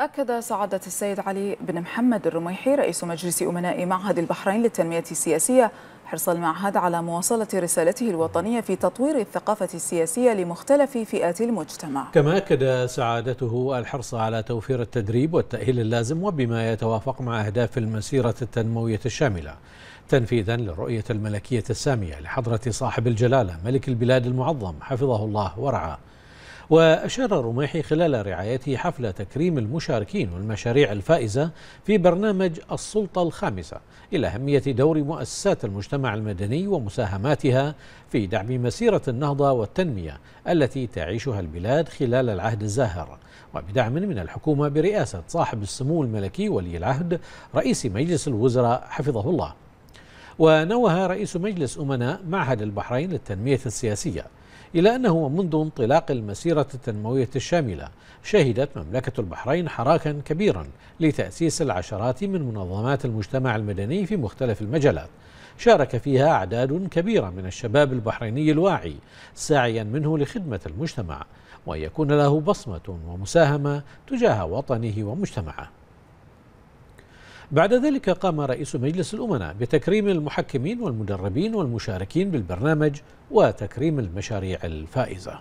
أكد سعادة السيد علي بن محمد الرميحي رئيس مجلس أمناء معهد البحرين للتنمية السياسية حرص المعهد على مواصلة رسالته الوطنية في تطوير الثقافة السياسية لمختلف فئات المجتمع كما أكد سعادته الحرص على توفير التدريب والتأهيل اللازم وبما يتوافق مع أهداف المسيرة التنموية الشاملة تنفيذا للرؤية الملكية السامية لحضرة صاحب الجلالة ملك البلاد المعظم حفظه الله ورعاه وأشار رميحي خلال رعايته حفل تكريم المشاركين والمشاريع الفائزة في برنامج السلطة الخامسة إلى أهمية دور مؤسسات المجتمع المدني ومساهماتها في دعم مسيرة النهضة والتنمية التي تعيشها البلاد خلال العهد الزاهر وبدعم من الحكومة برئاسة صاحب السمو الملكي ولي العهد رئيس مجلس الوزراء حفظه الله ونوه رئيس مجلس أمناء معهد البحرين للتنمية السياسية إلى أنه منذ انطلاق المسيرة التنموية الشاملة شهدت مملكة البحرين حراكا كبيرا لتأسيس العشرات من منظمات المجتمع المدني في مختلف المجالات شارك فيها أعداد كبيرة من الشباب البحريني الواعي ساعيا منه لخدمة المجتمع وأن يكون له بصمة ومساهمة تجاه وطنه ومجتمعه بعد ذلك قام رئيس مجلس الأمناء بتكريم المحكمين والمدربين والمشاركين بالبرنامج وتكريم المشاريع الفائزة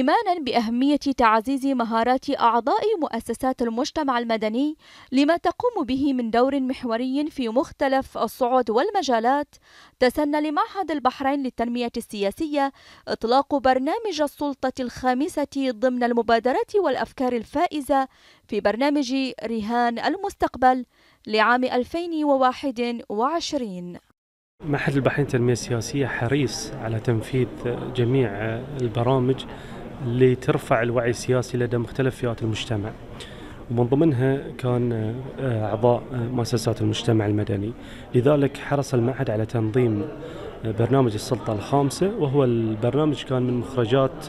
إيمانا بأهمية تعزيز مهارات أعضاء مؤسسات المجتمع المدني لما تقوم به من دور محوري في مختلف الصعود والمجالات تسنى لمعهد البحرين للتنمية السياسية إطلاق برنامج السلطة الخامسة ضمن المبادرات والأفكار الفائزة في برنامج رهان المستقبل لعام 2021 معهد البحرين التنمية السياسية حريص على تنفيذ جميع البرامج اللي ترفع الوعي السياسي لدى مختلف فئات المجتمع ومن ضمنها كان آه، أعضاء آه، مؤسسات المجتمع المدني لذلك حرص المعهد على تنظيم آه، برنامج السلطة الخامسة وهو البرنامج كان من مخرجات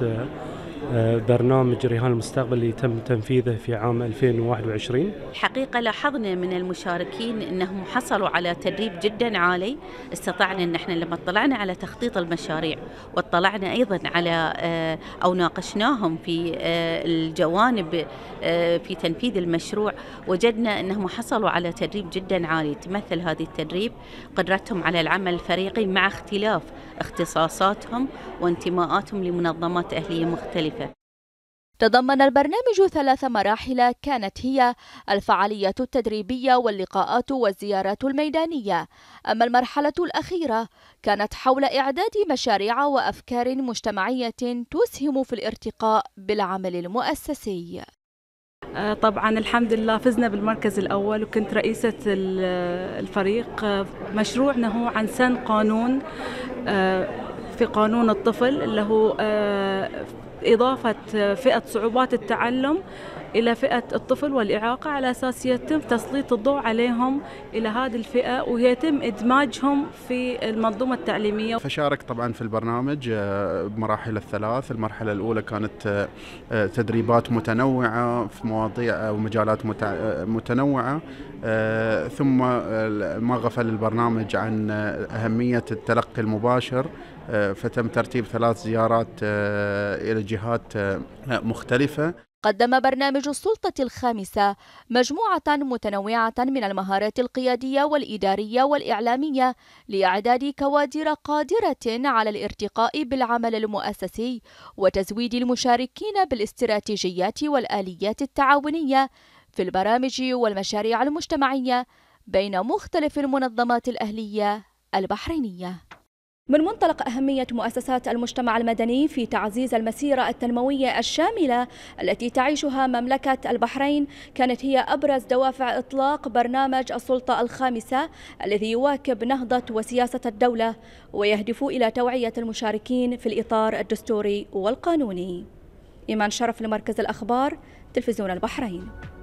آه، برنامج رهان المستقبل اللي تم تنفيذه في عام 2021 الحقيقة لاحظنا من المشاركين أنهم حصلوا على تدريب جدا عالي استطعنا أن احنا لما اطلعنا على تخطيط المشاريع واطلعنا أيضا على آه، أو ناقشناهم في آه، الجوانب في تنفيذ المشروع وجدنا أنهم حصلوا على تدريب جدا عالي تمثل هذه التدريب قدرتهم على العمل الفريقي مع اختلاف اختصاصاتهم وانتماءاتهم لمنظمات أهلية مختلفة تضمن البرنامج ثلاث مراحل كانت هي الفعالية التدريبية واللقاءات والزيارات الميدانية، أما المرحلة الأخيرة كانت حول إعداد مشاريع وأفكار مجتمعية تسهم في الارتقاء بالعمل المؤسسي. آه، طبعا الحمد لله فزنا بالمركز الأول وكنت رئيسة الفريق آه، مشروعنا هو عن سن قانون آه، في قانون الطفل اللي هو إضافة فئة صعوبات التعلم إلى فئة الطفل والإعاقة على أساس يتم تسليط الضوء عليهم إلى هذه الفئة ويتم إدماجهم في المنظومة التعليمية فشارك طبعا في البرنامج آه، بمراحل الثلاث المرحلة الأولى كانت آه، آه، تدريبات متنوعة في مواضيع ومجالات متنوعة ثم ما غفل البرنامج عن أهمية التلقي المباشر فتم ترتيب ثلاث زيارات آه، إلى جهات آه، مختلفة قدم برنامج السلطة الخامسة مجموعة متنوعة من المهارات القيادية والإدارية والإعلامية لإعداد كوادر قادرة على الارتقاء بالعمل المؤسسي وتزويد المشاركين بالاستراتيجيات والآليات التعاونية في البرامج والمشاريع المجتمعية بين مختلف المنظمات الأهلية البحرينية من منطلق أهمية مؤسسات المجتمع المدني في تعزيز المسيرة التنموية الشاملة التي تعيشها مملكة البحرين كانت هي أبرز دوافع إطلاق برنامج السلطة الخامسة الذي يواكب نهضة وسياسة الدولة ويهدف إلى توعية المشاركين في الإطار الدستوري والقانوني إيمان شرف لمركز الأخبار تلفزيون البحرين